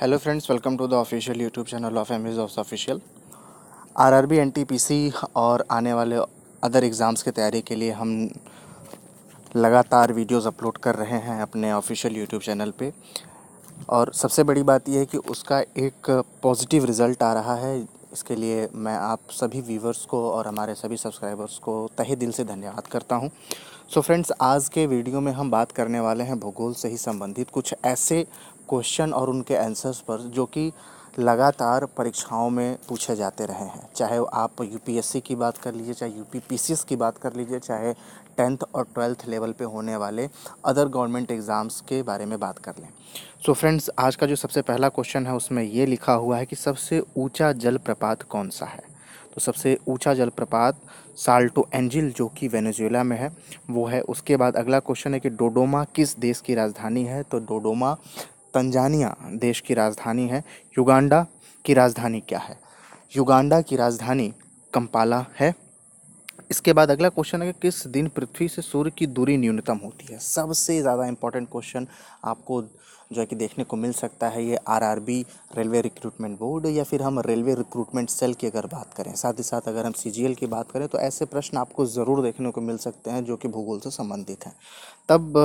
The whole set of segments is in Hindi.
hello friends welcome to the official YouTube channel of एमज of official R R B N T P C और आने वाले अदर एग्ज़ाम्स की तैयारी के लिए हम लगातार वीडियोस अपलोड कर रहे हैं अपने ऑफिशियल यूट्यूब चैनल पे और सबसे बड़ी बात यह है कि उसका एक पॉजिटिव रिज़ल्ट आ रहा है इसके लिए मैं आप सभी व्यूवर्स को और हमारे सभी सब्सक्राइबर्स को तहे दिल से धन्यवाद करता हूँ सो so फ्रेंड्स आज के वीडियो में हम बात करने वाले हैं भूगोल से ही संबंधित कुछ ऐसे क्वेश्चन और उनके आंसर्स पर जो कि लगातार परीक्षाओं में पूछे जाते रहे हैं चाहे आप यूपीएससी की बात कर लीजिए चाहे यूपीपीसीएस की बात कर लीजिए चाहे टेंथ और ट्वेल्थ लेवल पे होने वाले अदर गवर्नमेंट एग्ज़ाम्स के बारे में बात कर लें सो so फ्रेंड्स आज का जो सबसे पहला क्वेश्चन है उसमें ये लिखा हुआ है कि सबसे ऊंचा जलप्रपात कौन सा है तो सबसे ऊंचा जलप्रपात साल्टो एंजिल जो कि वेनेजुएला में है वो है उसके बाद अगला क्वेश्चन है कि डोडोमा किस देश की राजधानी है तो डोडोमा तंजानिया देश की राजधानी है युगांडा की राजधानी क्या है युगांडा की राजधानी कंपाला है इसके बाद अगला क्वेश्चन है कि किस दिन पृथ्वी से सूर्य की दूरी न्यूनतम होती है सबसे ज़्यादा इंपॉर्टेंट क्वेश्चन आपको जो है कि देखने को मिल सकता है ये आरआरबी रेलवे रिक्रूटमेंट बोर्ड या फिर हम रेलवे रिक्रूटमेंट सेल की अगर बात करें साथ ही साथ अगर हम सी की बात करें तो ऐसे प्रश्न आपको ज़रूर देखने को मिल सकते हैं जो कि भूगोल से संबंधित हैं तब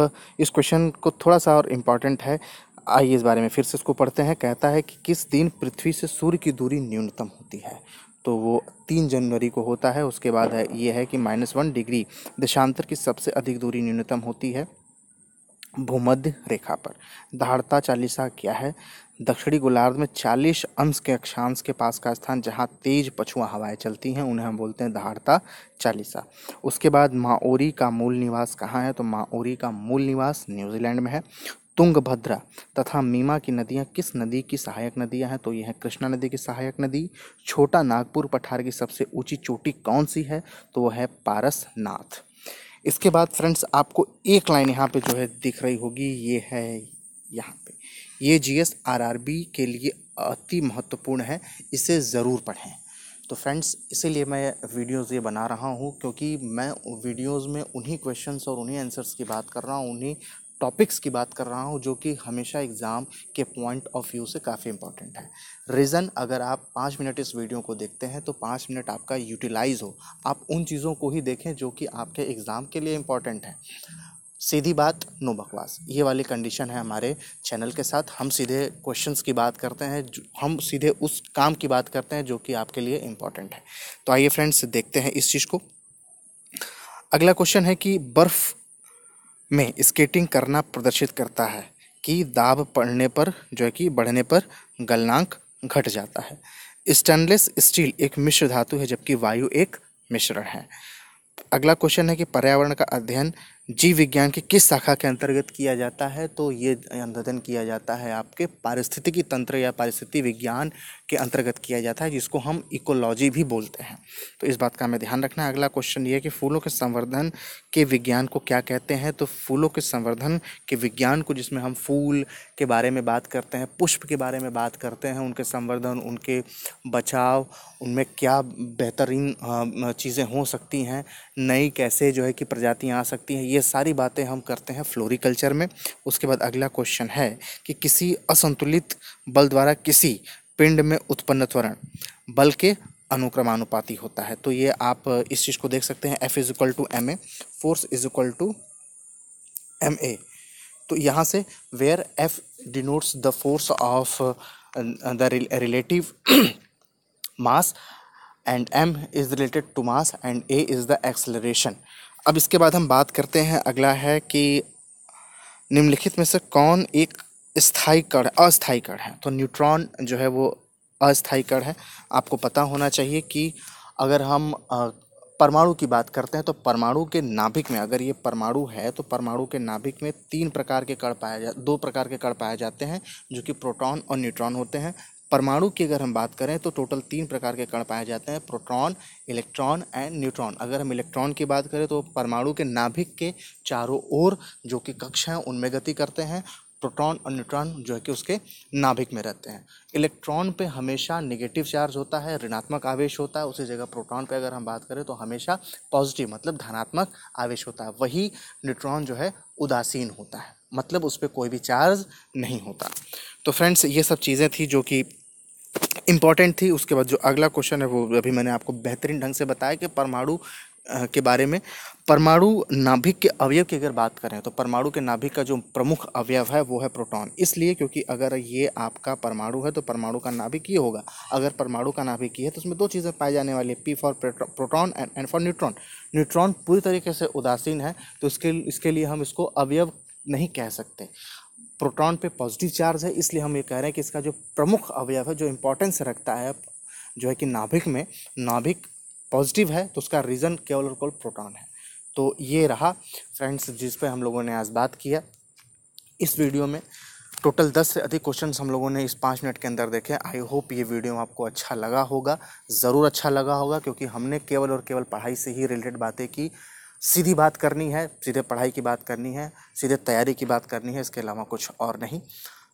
इस क्वेश्चन को थोड़ा सा और इम्पॉर्टेंट है आइए इस बारे में फिर से इसको पढ़ते हैं कहता है कि किस दिन पृथ्वी से सूर्य की दूरी न्यूनतम होती है तो वो तीन जनवरी को होता है उसके बाद है ये है कि माइनस वन डिग्री देशांतर की सबसे अधिक दूरी न्यूनतम होती है भूमध्य रेखा पर धारता चालीसा क्या है दक्षिणी गोलार्ध में चालीस अंश के अक्षांश के पास का स्थान जहाँ तेज पछुआ हवाएं चलती हैं उन्हें हम बोलते हैं धारता चालीसा उसके बाद माओरी का मूल निवास कहाँ है तो माओरी का मूल निवास न्यूजीलैंड में है तुंगभद्रा तथा मीमा की नदियाँ किस नदी की सहायक नदियाँ हैं तो ये हैं कृष्णा नदी की सहायक नदी छोटा नागपुर पठार की सबसे ऊँची चोटी कौन सी है तो वह है पारसनाथ इसके बाद फ्रेंड्स आपको एक लाइन यहाँ पे जो है दिख रही होगी ये है यहाँ पे ये G S R R B के लिए अति महत्वपूर्ण है इसे ज़रूर पढ़ें तो फ्रेंड्स इसीलिए मैं वीडियोस ये बना रहा हूँ क्योंकि मैं वीडियोस में उन्हीं क्वेश्चंस और उन्हीं आंसर्स की बात कर रहा हूँ उन्हीं टॉपिक्स की बात कर रहा हूँ जो कि हमेशा एग्ज़ाम के पॉइंट ऑफ व्यू से काफ़ी इंपॉर्टेंट है रीज़न अगर आप पाँच मिनट इस वीडियो को देखते हैं तो पाँच मिनट आपका यूटिलाइज़ हो आप उन चीज़ों को ही देखें जो कि आपके एग्ज़ाम के लिए इम्पॉर्टेंट है सीधी बात नो बकवास ये वाली कंडीशन है हमारे चैनल के साथ हम सीधे क्वेश्चंस की बात करते हैं हम सीधे उस काम की बात करते हैं जो कि आपके लिए इम्पॉर्टेंट है तो आइए फ्रेंड्स देखते हैं इस चीज़ को अगला क्वेश्चन है कि बर्फ़ में स्केटिंग करना प्रदर्शित करता है कि दाब पड़ने पर जो है कि बढ़ने पर गलनांक घट जाता है स्टेनलेस स्टील एक मिश्र धातु है जबकि वायु एक मिश्रण है अगला क्वेश्चन है कि पर्यावरण का अध्ययन जीव विज्ञान की किस शाखा के अंतर्गत किया जाता है तो ये अध्ययन किया जाता है आपके पारिस्थितिकी तंत्र या पारिस्थिति विज्ञान के अंतर्गत किया जाता है जिसको हम इकोलॉजी भी बोलते हैं तो इस बात का हमें ध्यान रखना है अगला क्वेश्चन ये है कि फूलों के संवर्धन के विज्ञान को क्या कहते हैं तो फूलों के संवर्धन के विज्ञान को जिसमें हम फूल के बारे में बात करते हैं पुष्प के बारे में बात करते हैं उनके संवर्धन उनके बचाव उनमें क्या बेहतरीन चीज़ें हो सकती हैं नई कैसे जो है कि प्रजातियाँ आ सकती हैं ये सारी बातें हम करते हैं फ्लोरिकल्चर में उसके बाद अगला क्वेश्चन है कि किसी असंतुलित बल द्वारा किसी पिंड में उत्पन्न त्वरण बल के अनुक्रमानुपाती होता है तो ये आप इस चीज़ को देख सकते हैं F is equal to M A force is equal to M A तो यहाँ से where F denotes the force of the relative mass and M is related to mass and A is the acceleration अब इसके बाद हम बात करते हैं अगला है कि निम्नलिखित में से कौन एक स्थायी कण अस्थायी कण है तो न्यूट्रॉन जो है वो अस्थायी कण है आपको पता होना चाहिए कि अगर हम परमाणु की बात करते हैं तो परमाणु के नाभिक में अगर ये परमाणु है तो परमाणु के नाभिक में तीन प्रकार के कण पाए जा दो प्रकार के कण पाए जाते हैं जो कि प्रोटॉन और न्यूट्रॉन होते हैं परमाणु की अगर हम बात करें तो टोटल तीन प्रकार के कण पाए जाते हैं प्रोटॉन इलेक्ट्रॉन एंड न्यूट्रॉन अगर हम इलेक्ट्रॉन की बात करें तो परमाणु के नाभिक के चारों ओर जो कि कक्ष हैं उनमें गति करते हैं प्रोटॉन और न्यूट्रॉन जो है कि उसके नाभिक में रहते हैं इलेक्ट्रॉन पे हमेशा नेगेटिव चार्ज होता है ऋणात्मक आवेश होता है उसी जगह प्रोटॉन पे अगर हम बात करें तो हमेशा पॉजिटिव मतलब धनात्मक आवेश होता है वही न्यूट्रॉन जो है उदासीन होता है मतलब उस पर कोई भी चार्ज नहीं होता तो फ्रेंड्स ये सब चीज़ें थी जो कि इम्पॉर्टेंट थी उसके बाद जो अगला क्वेश्चन है वो अभी मैंने आपको बेहतरीन ढंग से बताया कि परमाणु के बारे में परमाणु नाभिक के अवयव की अगर बात करें तो परमाणु के नाभिक का जो प्रमुख अवयव है वो है प्रोटॉन इसलिए क्योंकि अगर ये आपका परमाणु है तो परमाणु का नाभिक ये होगा अगर परमाणु का नाभिक ये है तो उसमें दो चीज़ें पाई जाने वाली है P for proton and and for neutron neutron पूरी तरीके से उदासीन है तो इसके इसके लिए हम इसको अवयव नहीं कह सकते प्रोटॉन पे पॉजिटिव चार्ज है इसलिए हम ये कह रहे हैं कि इसका जो प्रमुख अवयव है जो इम्पोर्टेंस रखता है जो है कि नाभिक में नाभिक पॉजिटिव है तो उसका रीज़न केवल और केवल प्रोटॉन है तो ये रहा फ्रेंड्स जिस पे हम लोगों ने आज बात किया इस वीडियो में टोटल दस से अधिक क्वेश्चंस हम लोगों ने इस पाँच मिनट के अंदर देखे आई होप ये वीडियो आपको अच्छा लगा होगा ज़रूर अच्छा लगा होगा क्योंकि हमने केवल और केवल पढ़ाई से ही रिलेटेड बातें की सीधी बात करनी है सीधे पढ़ाई की बात करनी है सीधे तैयारी की बात करनी है इसके अलावा कुछ और नहीं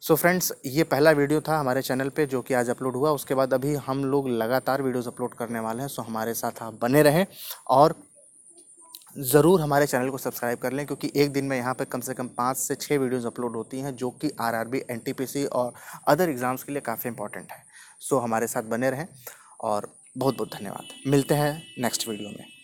सो so फ्रेंड्स ये पहला वीडियो था हमारे चैनल पे जो कि आज अपलोड हुआ उसके बाद अभी हम लोग लगातार वीडियोस अपलोड करने वाले हैं सो so हमारे साथ आप बने रहें और ज़रूर हमारे चैनल को सब्सक्राइब कर लें क्योंकि एक दिन में यहाँ पर कम से कम पाँच से छः वीडियोस अपलोड होती हैं जो कि आर आर और अदर एग्ज़ाम्स के लिए काफ़ी इंपॉर्टेंट है सो so, हमारे साथ बने रहें और बहुत बहुत धन्यवाद मिलते हैं नेक्स्ट वीडियो में